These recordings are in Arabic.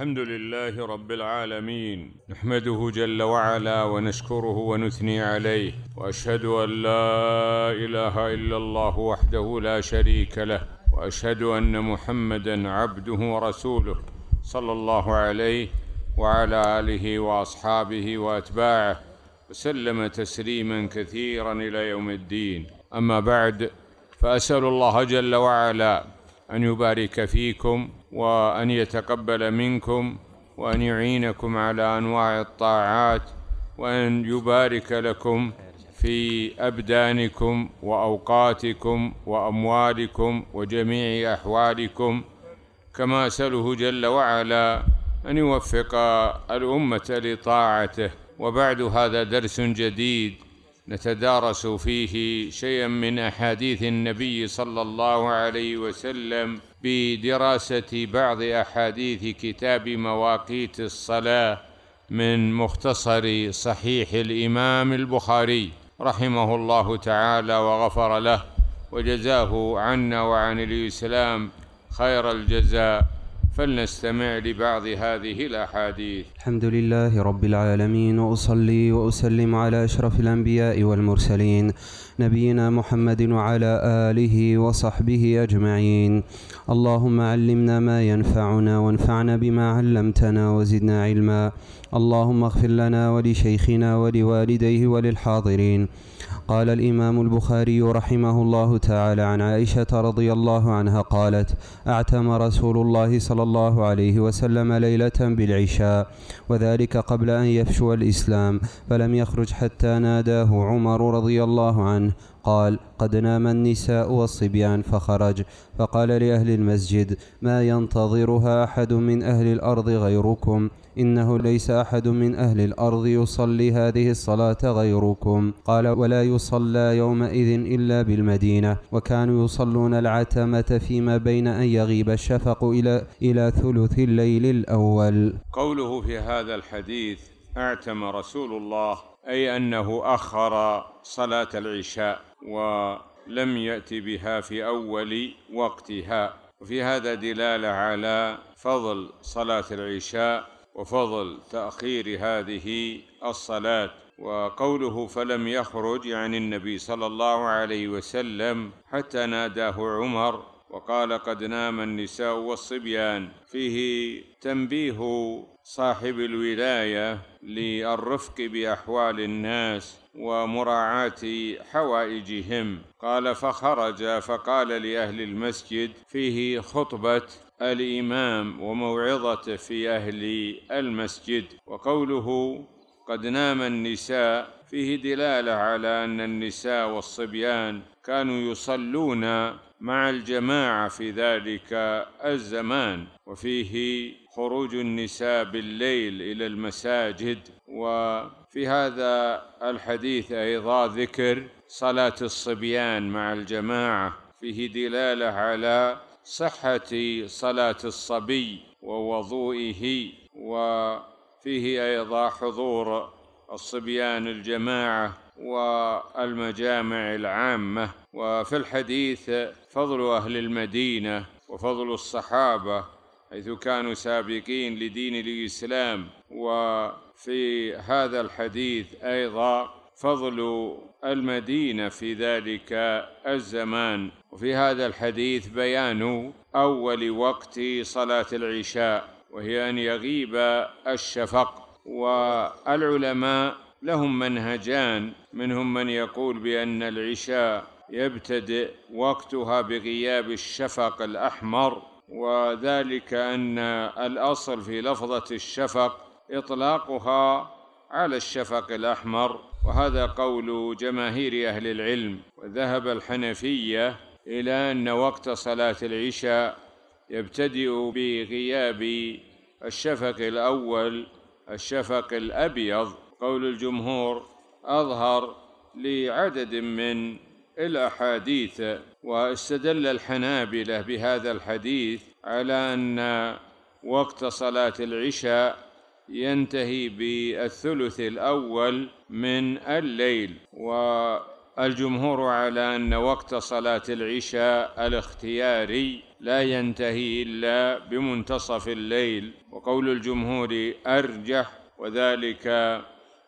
الحمد لله رب العالمين نحمده جل وعلا ونشكره ونثني عليه واشهد ان لا اله الا الله وحده لا شريك له واشهد ان محمدا عبده ورسوله صلى الله عليه وعلى اله واصحابه واتباعه وسلم تسليما كثيرا الى يوم الدين اما بعد فاسال الله جل وعلا ان يبارك فيكم وان يتقبل منكم وان يعينكم على انواع الطاعات وان يبارك لكم في ابدانكم واوقاتكم واموالكم وجميع احوالكم كما اساله جل وعلا ان يوفق الامه لطاعته وبعد هذا درس جديد نتدارس فيه شيئا من احاديث النبي صلى الله عليه وسلم بدراسه بعض احاديث كتاب مواقيت الصلاه من مختصر صحيح الامام البخاري رحمه الله تعالى وغفر له وجزاه عنا وعن الاسلام خير الجزاء فلنستمع لبعض هذه الأحاديث الحمد لله رب العالمين وأصلي وأسلم على أشرف الأنبياء والمرسلين نبينا محمد وعلى آله وصحبه أجمعين اللهم علمنا ما ينفعنا وانفعنا بما علمتنا وزدنا علما اللهم اغفر لنا ولشيخنا ولوالديه وللحاضرين قال الإمام البخاري رحمه الله تعالى عن عائشة رضي الله عنها قالت أعتم رسول الله صلى الله عليه وسلم ليلة بالعشاء وذلك قبل أن يفشو الإسلام فلم يخرج حتى ناداه عمر رضي الله عنه قال قد نام النساء والصبيان فخرج فقال لأهل المسجد ما ينتظرها أحد من أهل الأرض غيركم إنه ليس أحد من أهل الأرض يصلي هذه الصلاة غيركم قال ولا يصلى يومئذ إلا بالمدينة وكانوا يصلون العتمة فيما بين أن يغيب الشفق إلى, إلى ثلث الليل الأول قوله في هذا الحديث اعتم رسول الله أي أنه أخر صلاة العشاء ولم يأتي بها في أول وقتها وفي هذا دلالة على فضل صلاة العشاء وفضل تاخير هذه الصلاه وقوله فلم يخرج يعني النبي صلى الله عليه وسلم حتى ناداه عمر وقال قد نام النساء والصبيان فيه تنبيه صاحب الولايه للرفق باحوال الناس ومراعاه حوائجهم قال فخرج فقال لاهل المسجد فيه خطبه الإمام وموعظته في أهل المسجد وقوله قد نام النساء فيه دلاله على ان النساء والصبيان كانوا يصلون مع الجماعه في ذلك الزمان وفيه خروج النساء بالليل الى المساجد وفي هذا الحديث ايضا ذكر صلاه الصبيان مع الجماعه فيه دلاله على صحة صلاة الصبي ووضوئه وفيه أيضا حضور الصبيان الجماعة والمجامع العامة وفي الحديث فضل أهل المدينة وفضل الصحابة حيث كانوا سابقين لدين الإسلام وفي هذا الحديث أيضا فضل المدينه في ذلك الزمان وفي هذا الحديث بيان اول وقت صلاه العشاء وهي ان يغيب الشفق والعلماء لهم منهجان منهم من يقول بان العشاء يبتدئ وقتها بغياب الشفق الاحمر وذلك ان الاصل في لفظه الشفق اطلاقها على الشفق الأحمر وهذا قول جماهير أهل العلم وذهب الحنفية إلى أن وقت صلاة العشاء يبتدئ بغياب الشفق الأول الشفق الأبيض قول الجمهور أظهر لعدد من الأحاديث واستدل الحنابلة بهذا الحديث على أن وقت صلاة العشاء ينتهي بالثلث الأول من الليل والجمهور على أن وقت صلاة العشاء الاختياري لا ينتهي إلا بمنتصف الليل وقول الجمهور أرجح وذلك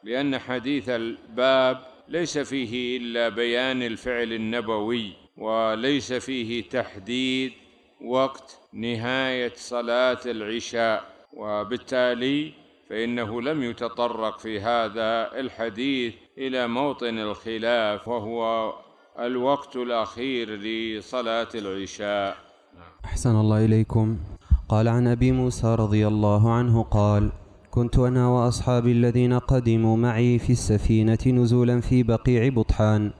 لأن حديث الباب ليس فيه إلا بيان الفعل النبوي وليس فيه تحديد وقت نهاية صلاة العشاء وبالتالي فإنه لم يتطرق في هذا الحديث إلى موطن الخلاف وهو الوقت الأخير لصلاة العشاء أحسن الله إليكم قال عن أبي موسى رضي الله عنه قال كنت أنا وأصحابي الذين قدموا معي في السفينة نزولا في بقيع بطحان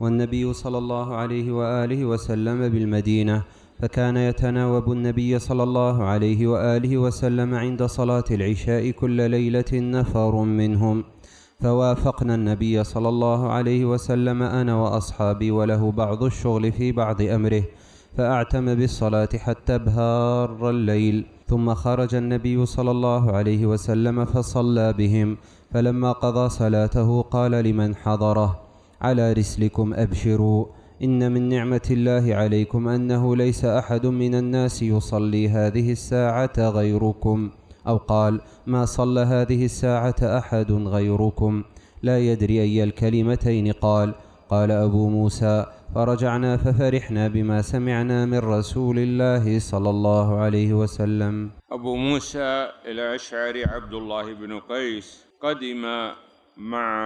والنبي صلى الله عليه وآله وسلم بالمدينة فكان يتناوب النبي صلى الله عليه وآله وسلم عند صلاة العشاء كل ليلة نفر منهم فوافقنا النبي صلى الله عليه وسلم أنا وأصحابي وله بعض الشغل في بعض أمره فأعتم بالصلاة حتى بهار الليل ثم خرج النبي صلى الله عليه وسلم فصلى بهم فلما قضى صلاته قال لمن حضره على رسلكم أبشروا إن من نعمة الله عليكم أنه ليس أحد من الناس يصلي هذه الساعة غيركم أو قال ما صلى هذه الساعة أحد غيركم لا يدري أي الكلمتين قال قال أبو موسى فرجعنا ففرحنا بما سمعنا من رسول الله صلى الله عليه وسلم أبو موسى الأشعري عبد الله بن قيس قدم مع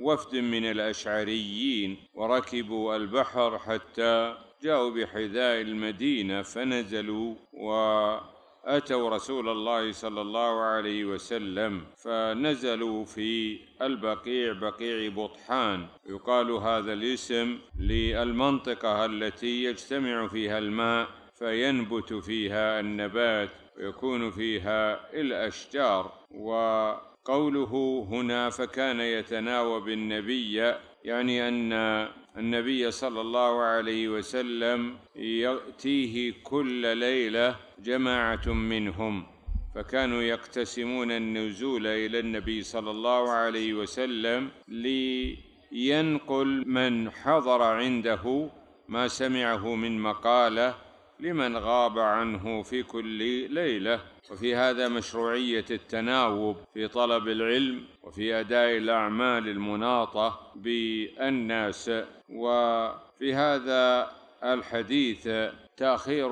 وفد من الأشعريين وركبوا البحر حتى جاءوا بحذاء المدينة فنزلوا وأتوا رسول الله صلى الله عليه وسلم فنزلوا في البقيع بقيع بطحان يقال هذا الاسم للمنطقة التي يجتمع فيها الماء فينبت فيها النبات ويكون فيها الأشجار و قوله هنا فكان يتناوب النبي يعني ان النبي صلى الله عليه وسلم ياتيه كل ليله جماعه منهم فكانوا يقتسمون النزول الى النبي صلى الله عليه وسلم لينقل من حضر عنده ما سمعه من مقاله لمن غاب عنه في كل ليله وفي هذا مشروعيه التناوب في طلب العلم وفي اداء الاعمال المناطه بالناس وفي هذا الحديث تاخير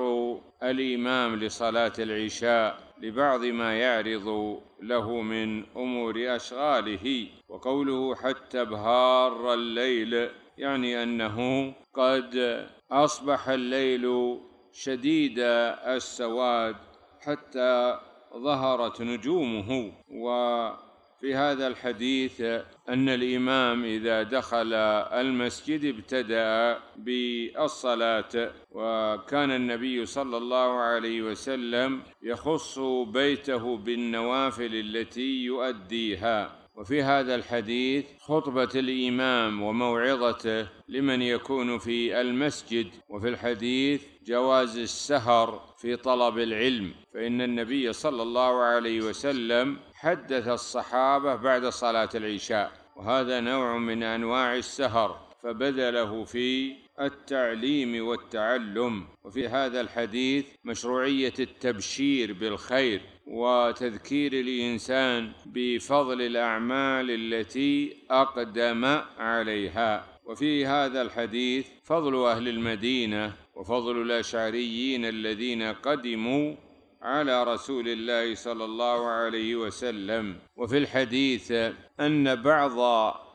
الامام لصلاه العشاء لبعض ما يعرض له من امور اشغاله وقوله حتى بهار الليل يعني انه قد اصبح الليل شديد السواد حتى ظهرت نجومه وفي هذا الحديث ان الامام اذا دخل المسجد ابتدا بالصلاه وكان النبي صلى الله عليه وسلم يخص بيته بالنوافل التي يؤديها وفي هذا الحديث خطبة الإمام وموعظته لمن يكون في المسجد وفي الحديث جواز السهر في طلب العلم فإن النبي صلى الله عليه وسلم حدث الصحابة بعد صلاة العشاء وهذا نوع من أنواع السهر فبذله في التعليم والتعلم وفي هذا الحديث مشروعيه التبشير بالخير وتذكير الانسان بفضل الاعمال التي اقدم عليها وفي هذا الحديث فضل اهل المدينه وفضل الاشعريين الذين قدموا على رسول الله صلى الله عليه وسلم وفي الحديث ان بعض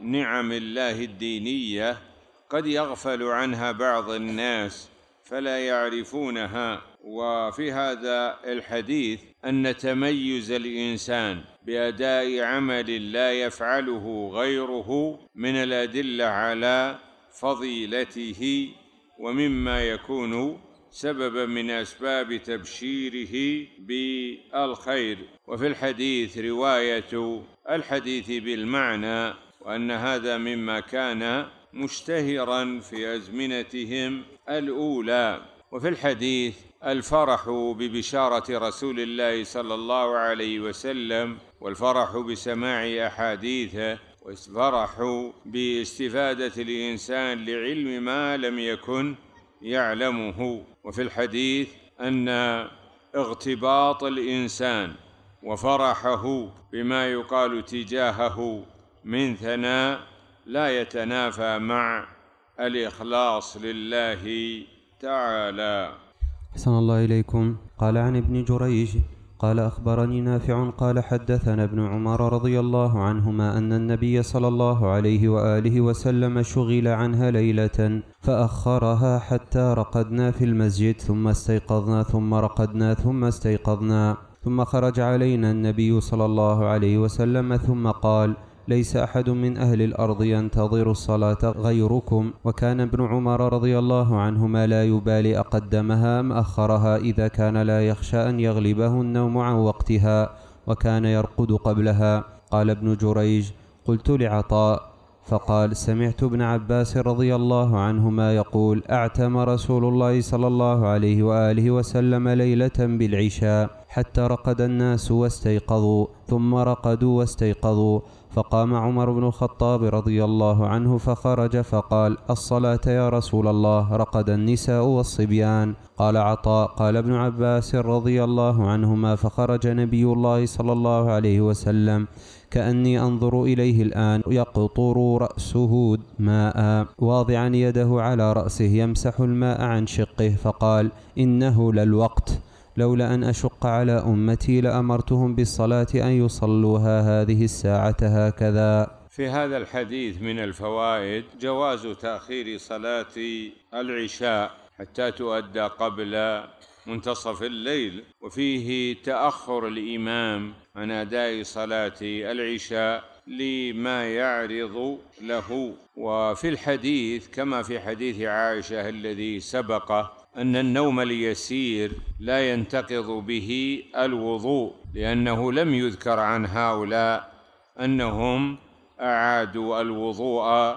نعم الله الدينيه قد يغفل عنها بعض الناس فلا يعرفونها وفي هذا الحديث ان تميز الانسان باداء عمل لا يفعله غيره من الادله على فضيلته ومما يكون سببا من اسباب تبشيره بالخير وفي الحديث روايه الحديث بالمعنى وان هذا مما كان مشتهرا في ازمنتهم الاولى وفي الحديث الفرح ببشاره رسول الله صلى الله عليه وسلم والفرح بسماع احاديثه والفرح باستفاده الانسان لعلم ما لم يكن يعلمه وفي الحديث ان اغتباط الانسان وفرحه بما يقال تجاهه من ثناء لا يتنافى مع الاخلاص لله تعالى احسن الله اليكم قال عن ابن جريج قال أخبرني نافع قال حدثنا ابن عمر رضي الله عنهما أن النبي صلى الله عليه وآله وسلم شغل عنها ليلة فأخرها حتى رقدنا في المسجد ثم استيقظنا ثم رقدنا ثم استيقظنا ثم خرج علينا النبي صلى الله عليه وسلم ثم قال: ليس أحد من أهل الأرض ينتظر الصلاة غيركم وكان ابن عمر رضي الله عنهما لا يبالي أقدمها أم أخرها إذا كان لا يخشى أن يغلبه النوم عن وقتها وكان يرقد قبلها قال ابن جريج قلت لعطاء فقال سمعت ابن عباس رضي الله عنهما يقول اعتم رسول الله صلى الله عليه واله وسلم ليله بالعشاء حتى رقد الناس واستيقظوا ثم رقدوا واستيقظوا فقام عمر بن الخطاب رضي الله عنه فخرج فقال الصلاة يا رسول الله رقد النساء والصبيان قال عطاء قال ابن عباس رضي الله عنهما فخرج نبي الله صلى الله عليه وسلم كأني أنظر إليه الآن يقطر رأسه ماء واضعا يده على رأسه يمسح الماء عن شقه فقال إنه للوقت لولا أن أشق على أمتي لأمرتهم بالصلاة أن يصلوها هذه الساعة هكذا في هذا الحديث من الفوائد جواز تأخير صلاة العشاء حتى تؤدى قبل منتصف الليل وفيه تأخر الإمام عن أداء صلاة العشاء لما يعرض له وفي الحديث كما في حديث عائشة الذي سبقه أن النوم اليسير لا ينتقض به الوضوء لأنه لم يذكر عن هؤلاء أنهم أعادوا الوضوء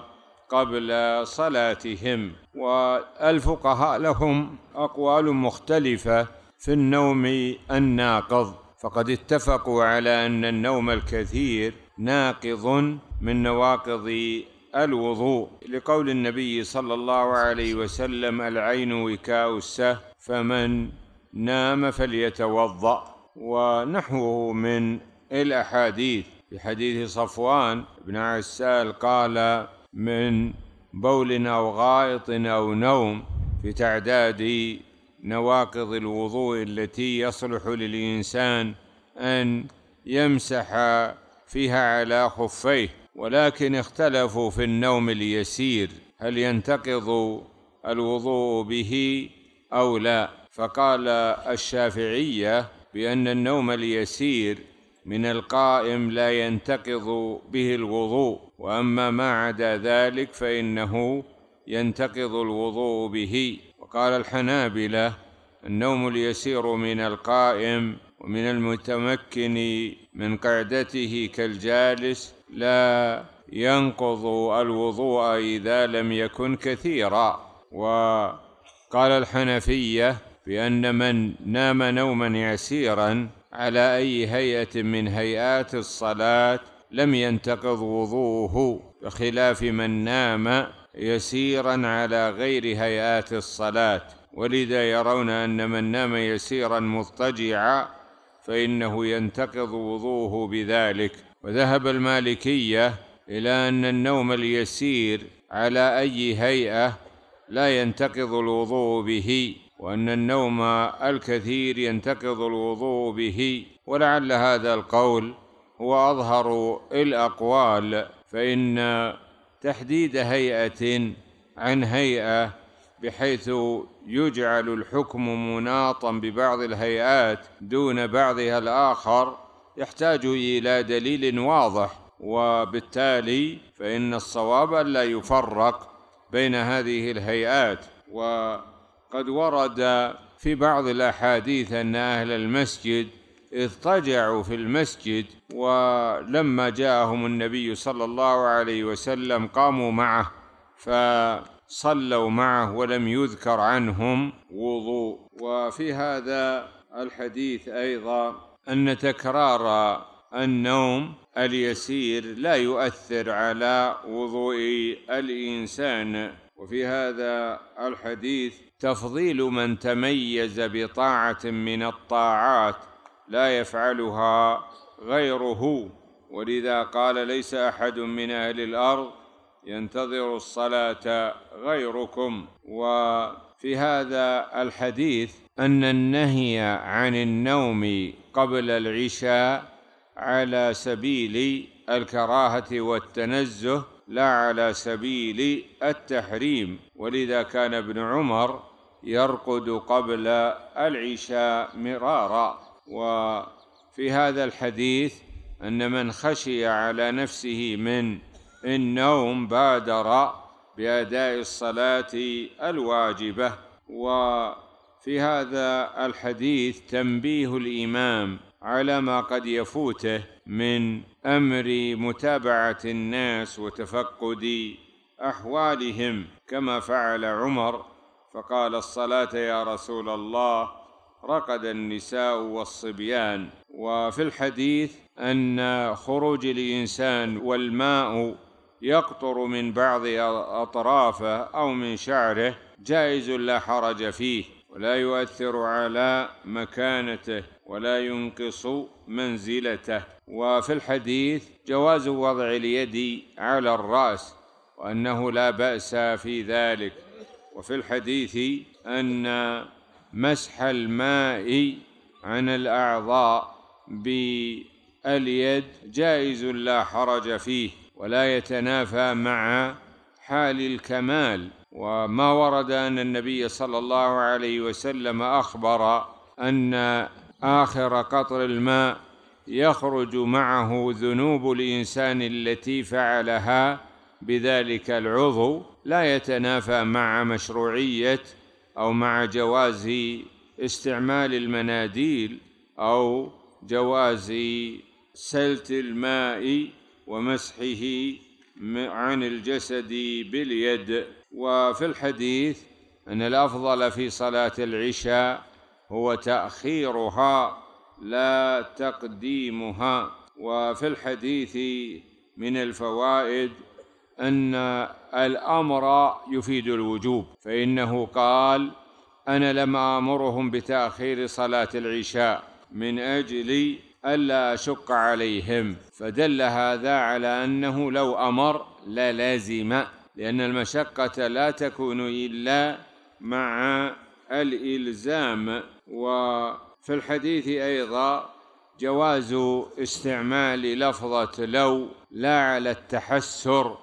قبل صلاتهم والفقهاء لهم أقوال مختلفة في النوم الناقض فقد اتفقوا على أن النوم الكثير ناقض من نواقض الوضوء لقول النبي صلى الله عليه وسلم العين وكاء السه فمن نام فليتوضأ ونحوه من الأحاديث في حديث صفوان بن عسال قال من بول أو غائط أو نوم في تعداد نواقض الوضوء التي يصلح للإنسان أن يمسح فيها على خفيه ولكن اختلفوا في النوم اليسير هل ينتقض الوضوء به او لا فقال الشافعيه بان النوم اليسير من القائم لا ينتقض به الوضوء واما ما عدا ذلك فانه ينتقض الوضوء به وقال الحنابله النوم اليسير من القائم ومن المتمكن من قعدته كالجالس لا ينقض الوضوء اذا لم يكن كثيرا وقال الحنفيه بان من نام نوما يسيرا على اي هيئه من هيئات الصلاه لم ينتقض وضوءه بخلاف من نام يسيرا على غير هيئات الصلاه ولذا يرون ان من نام يسيرا مضطجعا فانه ينتقض وضوءه بذلك وذهب المالكيه الى ان النوم اليسير على اي هيئه لا ينتقض الوضوء به وان النوم الكثير ينتقض الوضوء به ولعل هذا القول هو اظهر الاقوال فان تحديد هيئه عن هيئه بحيث يجعل الحكم مناطا ببعض الهيئات دون بعضها الاخر يحتاج الى دليل واضح وبالتالي فان الصواب الا يفرق بين هذه الهيئات وقد ورد في بعض الاحاديث ان اهل المسجد اضطجعوا في المسجد ولما جاءهم النبي صلى الله عليه وسلم قاموا معه فصلوا معه ولم يذكر عنهم وضوء وفي هذا الحديث ايضا ان تكرار النوم اليسير لا يؤثر على وضوء الانسان وفي هذا الحديث تفضيل من تميز بطاعه من الطاعات لا يفعلها غيره ولذا قال ليس احد من اهل الارض ينتظر الصلاه غيركم وفي هذا الحديث أن النهي عن النوم قبل العشاء على سبيل الكراهة والتنزه لا على سبيل التحريم ولذا كان ابن عمر يرقد قبل العشاء مرارا وفي هذا الحديث أن من خشي على نفسه من النوم بادر بأداء الصلاة الواجبة و في هذا الحديث تنبيه الامام على ما قد يفوته من امر متابعه الناس وتفقد احوالهم كما فعل عمر فقال الصلاه يا رسول الله رقد النساء والصبيان وفي الحديث ان خروج الانسان والماء يقطر من بعض اطرافه او من شعره جائز لا حرج فيه ولا يؤثر على مكانته ولا ينقص منزلته وفي الحديث جواز وضع اليد على الراس وانه لا باس في ذلك وفي الحديث ان مسح الماء عن الاعضاء باليد جائز لا حرج فيه ولا يتنافى مع حال الكمال وما ورد ان النبي صلى الله عليه وسلم اخبر ان اخر قطر الماء يخرج معه ذنوب الانسان التي فعلها بذلك العضو لا يتنافى مع مشروعيه او مع جواز استعمال المناديل او جواز سلت الماء ومسحه عن الجسد باليد وفي الحديث أن الأفضل في صلاة العشاء هو تأخيرها لا تقديمها وفي الحديث من الفوائد أن الأمر يفيد الوجوب فإنه قال أنا لم آمرهم بتأخير صلاة العشاء من أجل ألا أشق عليهم فدل هذا على أنه لو أمر للازم لأن المشقة لا تكون إلا مع الإلزام وفي الحديث أيضا جواز استعمال لفظة لو لا على التحسر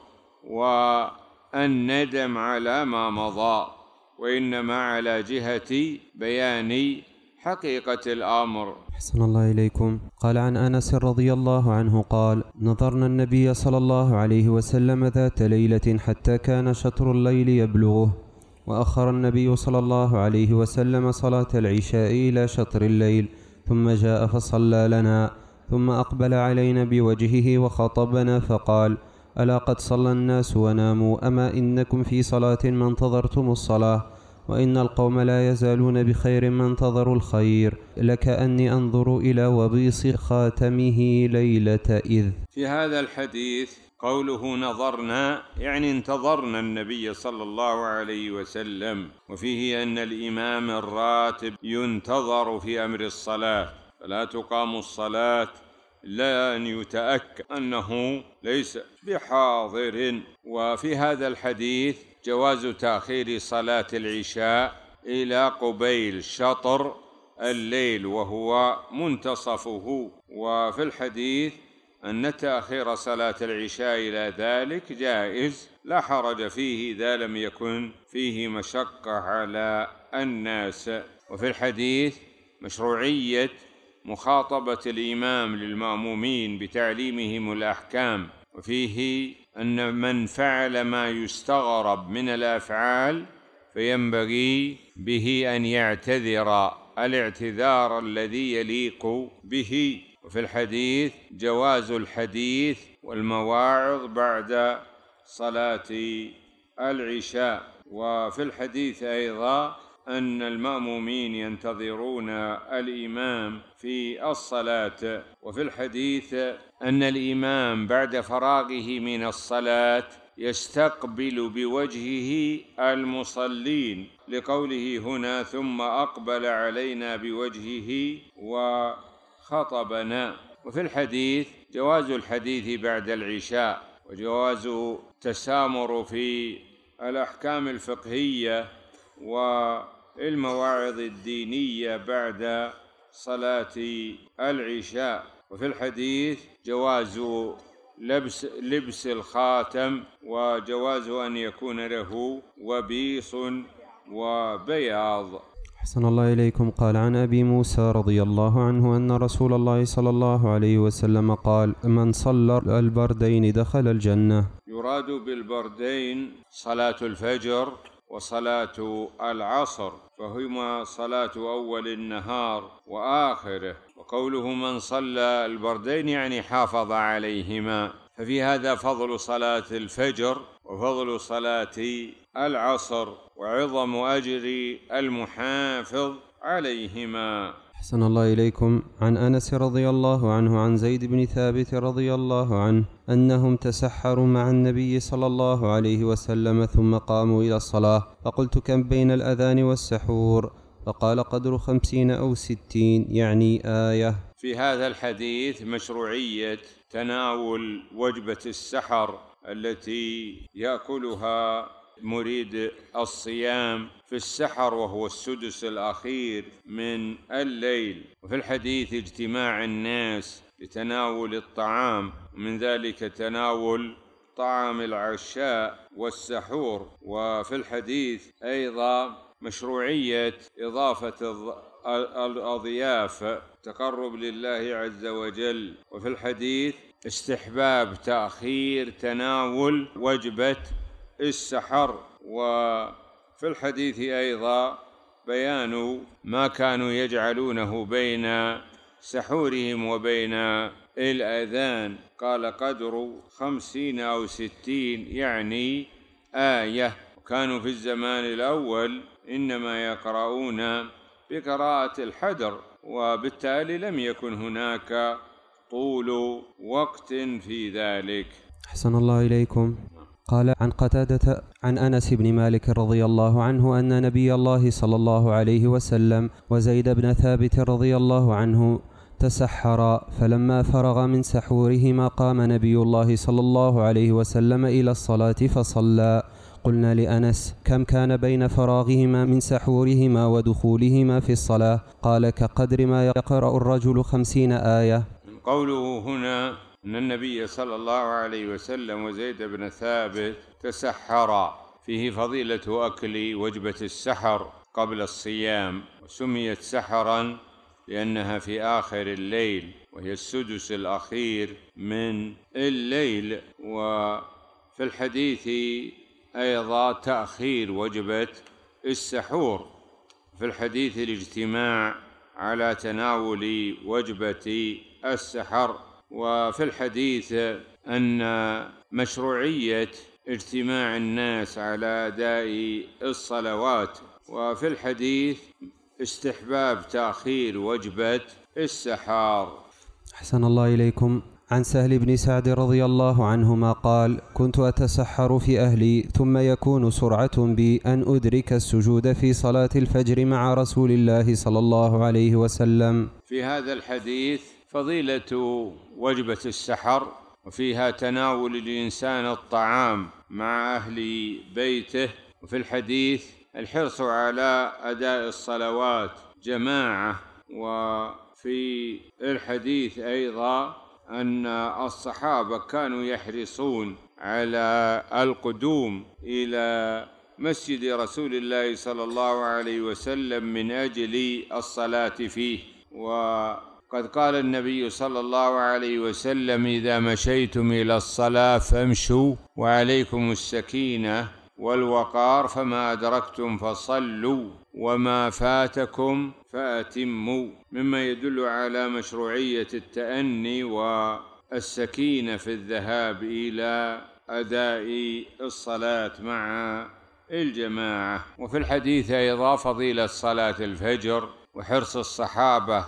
والندم على ما مضى وإنما على جهة بيان حقيقة الأمر أحسن الله إليكم قال عن أنس رضي الله عنه قال نظرنا النبي صلى الله عليه وسلم ذات ليلة حتى كان شطر الليل يبلغه وأخر النبي صلى الله عليه وسلم صلاة العشاء إلى شطر الليل ثم جاء فصلى لنا ثم أقبل علينا بوجهه وخطبنا فقال ألا قد صلى الناس وناموا أما إنكم في صلاة ما انتظرتم الصلاة وإن القوم لا يزالون بخير ما انتظروا الخير لكأني أنظر إلى وبيص خاتمه ليلة إذ في هذا الحديث قوله نظرنا يعني انتظرنا النبي صلى الله عليه وسلم وفيه أن الإمام الراتب ينتظر في أمر الصلاة فلا تقام الصلاة إلا أن يتأكد أنه ليس بحاضر وفي هذا الحديث جواز تاخير صلاه العشاء الى قبيل شطر الليل وهو منتصفه وفي الحديث ان تاخير صلاه العشاء الى ذلك جائز لا حرج فيه اذا لم يكن فيه مشقه على الناس وفي الحديث مشروعيه مخاطبه الامام للمامومين بتعليمهم الاحكام وفيه أن من فعل ما يستغرب من الأفعال فينبغي به أن يعتذر الاعتذار الذي يليق به وفي الحديث جواز الحديث والمواعظ بعد صلاة العشاء وفي الحديث أيضا أن المأمومين ينتظرون الإمام في الصلاة وفي الحديث أن الإمام بعد فراغه من الصلاة يستقبل بوجهه المصلين لقوله هنا ثم أقبل علينا بوجهه وخطبنا وفي الحديث جواز الحديث بعد العشاء وجواز تسامر في الأحكام الفقهية والمواعظ الدينية بعد صلاة العشاء وفي الحديث جواز لبس لبس الخاتم وجواز أن يكون له وبيص وبياض أحسن الله إليكم قال عن أبي موسى رضي الله عنه أن رسول الله صلى الله عليه وسلم قال من صلى البردين دخل الجنة يراد بالبردين صلاة الفجر وصلاة العصر فهما صلاة أول النهار وآخره وقوله من صلى البردين يعني حافظ عليهما ففي هذا فضل صلاة الفجر وفضل صلاة العصر وعظم أجر المحافظ عليهما أحسن الله إليكم عن أنس رضي الله عنه عن زيد بن ثابت رضي الله عنه أنهم تسحروا مع النبي صلى الله عليه وسلم ثم قاموا إلى الصلاة فقلت كم بين الأذان والسحور فقال قدر خمسين أو ستين يعني آية في هذا الحديث مشروعية تناول وجبة السحر التي يأكلها مريد الصيام في السحر وهو السدس الأخير من الليل وفي الحديث اجتماع الناس لتناول الطعام من ذلك تناول طعام العشاء والسحور وفي الحديث أيضا مشروعية إضافة الأضياف تقرب لله عز وجل وفي الحديث استحباب تأخير تناول وجبة السحر وفي الحديث أيضا بيان ما كانوا يجعلونه بين سحورهم وبين الأذان قال قدر خمسين أو ستين يعني آية كانوا في الزمان الأول إنما يقرؤون بقراءة الحدر وبالتالي لم يكن هناك طول وقت في ذلك أحسن الله إليكم قال عن قتادة عن أنس بن مالك رضي الله عنه أن نبي الله صلى الله عليه وسلم وزيد بن ثابت رضي الله عنه تسحرا فلما فرغ من سحورهما قام نبي الله صلى الله عليه وسلم إلى الصلاة فصلى قلنا لأنس كم كان بين فراغهما من سحورهما ودخولهما في الصلاة قال كقدر ما يقرأ الرجل خمسين آية قوله هنا أن النبي صلى الله عليه وسلم وزيد بن ثابت تسحرا فيه فضيلة أكل وجبة السحر قبل الصيام وسميت سحرا لأنها في آخر الليل وهي السدس الأخير من الليل وفي الحديث أيضا تأخير وجبة السحور في الحديث الاجتماع على تناول وجبة السحر وفي الحديث أن مشروعية اجتماع الناس على أداء الصلوات وفي الحديث استحباب تأخير وجبة السحار أحسن الله إليكم عن سهل بن سعد رضي الله عنهما قال كنت أتسحر في أهلي ثم يكون سرعة بي أن أدرك السجود في صلاة الفجر مع رسول الله صلى الله عليه وسلم في هذا الحديث فضيلة وجبة السحر وفيها تناول الإنسان الطعام مع أهل بيته وفي الحديث الحرص على أداء الصلوات جماعة وفي الحديث أيضا أن الصحابة كانوا يحرصون على القدوم إلى مسجد رسول الله صلى الله عليه وسلم من أجل الصلاة فيه و قد قال النبي صلى الله عليه وسلم اذا مشيتم الى الصلاه فامشوا وعليكم السكينه والوقار فما ادركتم فصلوا وما فاتكم فاتموا مما يدل على مشروعيه التاني والسكينه في الذهاب الى اداء الصلاه مع الجماعه وفي الحديث ايضا فضيله صلاه الفجر وحرص الصحابه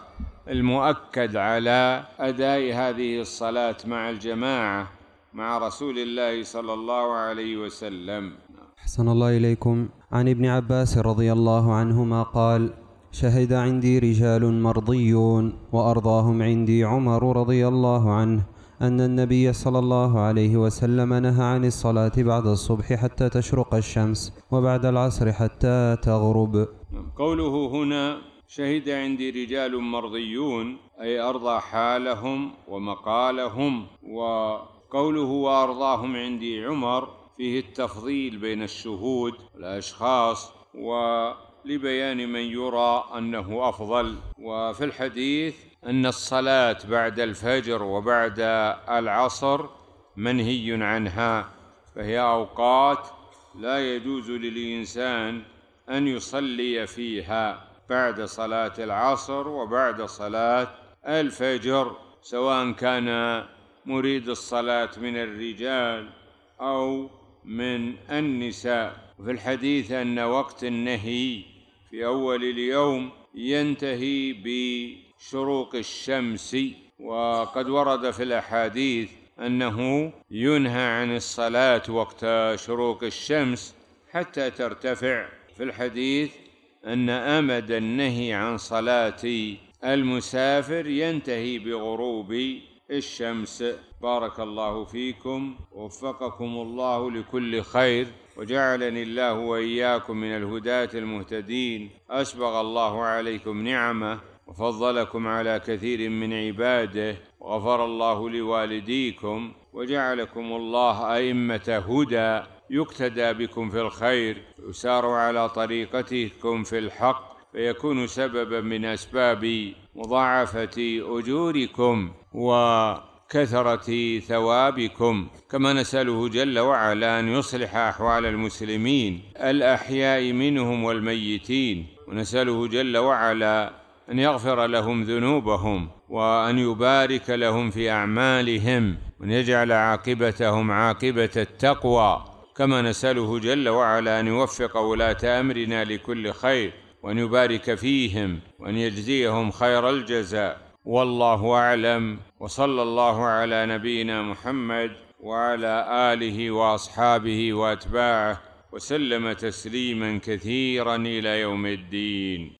المؤكد على أداء هذه الصلاة مع الجماعة مع رسول الله صلى الله عليه وسلم أحسن الله إليكم عن ابن عباس رضي الله عنهما قال شهد عندي رجال مرضيون وأرضاهم عندي عمر رضي الله عنه أن النبي صلى الله عليه وسلم نهى عن الصلاة بعد الصبح حتى تشرق الشمس وبعد العصر حتى تغرب قوله هنا شهد عندي رجال مرضيون أي أرضى حالهم ومقالهم وقوله وأرضاهم عندي عمر فيه التفضيل بين الشهود والأشخاص ولبيان من يرى أنه أفضل وفي الحديث أن الصلاة بعد الفجر وبعد العصر منهي عنها فهي أوقات لا يجوز للإنسان أن يصلي فيها بعد صلاة العصر وبعد صلاة الفجر سواء كان مريد الصلاة من الرجال أو من النساء في الحديث أن وقت النهي في أول اليوم ينتهي بشروق الشمس وقد ورد في الأحاديث أنه ينهى عن الصلاة وقت شروق الشمس حتى ترتفع في الحديث أن أمد النهي عن صلاة المسافر ينتهي بغروب الشمس بارك الله فيكم ووفقكم الله لكل خير وجعلني الله واياكم من الهداة المهتدين اسبغ الله عليكم نعمه وفضلكم على كثير من عباده وغفر الله لوالديكم وجعلكم الله أئمة هدى يقتدى بكم في الخير يسار على طريقتكم في الحق فيكون سببا من أسباب مضاعفة أجوركم وكثرة ثوابكم كما نسأله جل وعلا أن يصلح أحوال المسلمين الأحياء منهم والميتين ونسأله جل وعلا ان يغفر لهم ذنوبهم وان يبارك لهم في اعمالهم وأن يجعل عاقبتهم عاقبة التقوى كما نسأله جل وعلا أن يوفق ولاة أمرنا لكل خير وأن يبارك فيهم وأن يجزيهم خير الجزاء والله أعلم وصلى الله على نبينا محمد وعلى آله وأصحابه وأتباعه وسلم تسليما كثيرا إلى يوم الدين